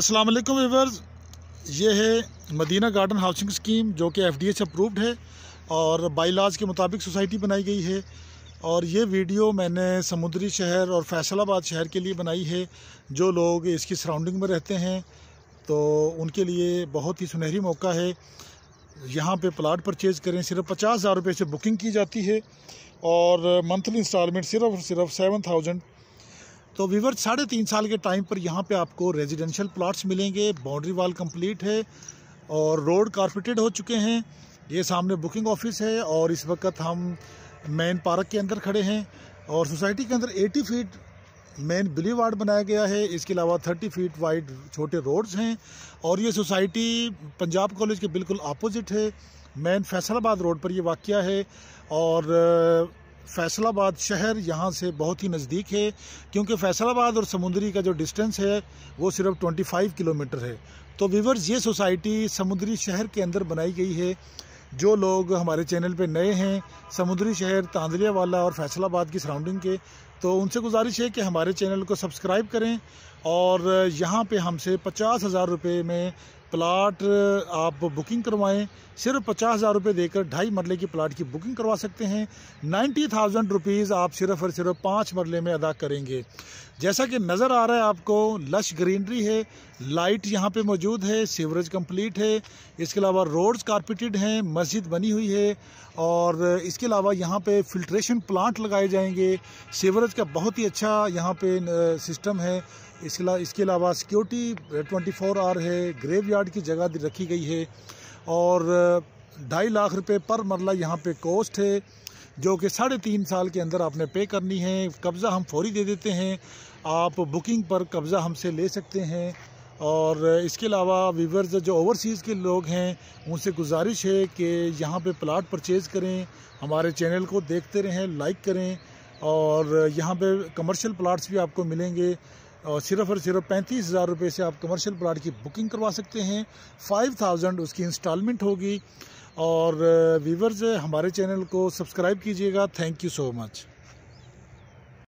अस्सलाम वालेकुम व्यूवर्स ये है मदीना गार्डन हाउसिंग स्कीम जो कि डी एच अप्रूव्ड है और बाईलाज के मुताबिक सोसाइटी बनाई गई है और ये वीडियो मैंने समुद्री शहर और फैसलाबाद शहर के लिए बनाई है जो लोग इसकी सराउंडिंग में रहते हैं तो उनके लिए बहुत ही सुनहरी मौका है यहाँ पे प्लाट परचेज़ करें सिर्फ पचास हज़ार रुपये से बुकिंग की जाती है और मंथली इंस्टॉलमेंट सिर्फ और सिर्फ सेवन थाउजेंड तो विवर साढ़े तीन साल के टाइम पर यहाँ पे आपको रेजिडेंशियल प्लाट्स मिलेंगे बाउंड्री वाल कंप्लीट है और रोड कारपेटेड हो चुके हैं ये सामने बुकिंग ऑफिस है और इस वक्त हम मेन पार्क के अंदर खड़े हैं और सोसाइटी के अंदर 80 फीट मेन बिली वार्ड बनाया गया है इसके अलावा 30 फीट वाइड छोटे रोड्स हैं और ये सोसाइटी पंजाब कॉलेज के बिल्कुल अपोजिट है मेन फैसलाबाद रोड पर ये वाक़ है और फ़ैसलाबाद शहर यहाँ से बहुत ही नज़दीक है क्योंकि फ़ैसलाबाद और समुद्री का जो डिस्टेंस है वो सिर्फ 25 किलोमीटर है तो वीवर्स ये सोसाइटी समुद्री शहर के अंदर बनाई गई है जो लोग हमारे चैनल पे नए हैं समुद्री शहर तांदलिया वाला और फैसलाबाद की सराउंडिंग के तो उनसे गुजारिश है कि हमारे चैनल को सब्सक्राइब करें और यहाँ पे हमसे पचास हज़ार रुपये में प्लाट आप बुकिंग करवाएं सिर्फ पचास हज़ार रुपये देकर ढाई मरले की प्लाट की बुकिंग करवा सकते हैं नाइन्टी थाउजेंड रुपीज़ आप सिर्फ और सिर्फ पाँच मरले में अदा करेंगे जैसा कि नज़र आ रहा है आपको लश ग्रीनरी है लाइट यहाँ पे मौजूद है सीवरेज कंप्लीट है इसके अलावा रोड्स कारपेटेड हैं मस्जिद बनी हुई है और इसके अलावा यहाँ पे फिल्ट्रेशन प्लांट लगाए जाएंगे सीवरेज का बहुत ही अच्छा यहाँ पे सिस्टम है इसके अलावा इसके अलावा सिक्योरिटी ट्वेंटी फोर आवर है ग्रेव यार्ड की जगह रखी गई है और ढाई लाख रुपये पर मरला यहाँ पर कॉस्ट है जो कि साढ़े तीन साल के अंदर आपने पे करनी है कब्ज़ा हम फौरी दे देते हैं आप बुकिंग पर कब्ज़ा हमसे ले सकते हैं और इसके अलावा वीवर्स जो ओवरसीज़ के लोग हैं उनसे गुजारिश है कि यहाँ पे प्लाट परचेज़ करें हमारे चैनल को देखते रहें लाइक करें और यहाँ पे कमर्शियल प्लाट्स भी आपको मिलेंगे और सिर्फ और सिर्फ पैंतीस हज़ार रुपये से आप कमर्शियल प्लाट की बुकिंग करवा सकते हैं फाइव थाउजेंड उसकी इंस्टॉलमेंट होगी और वीवर्स हमारे चैनल को सब्सक्राइब कीजिएगा थैंक यू सो मच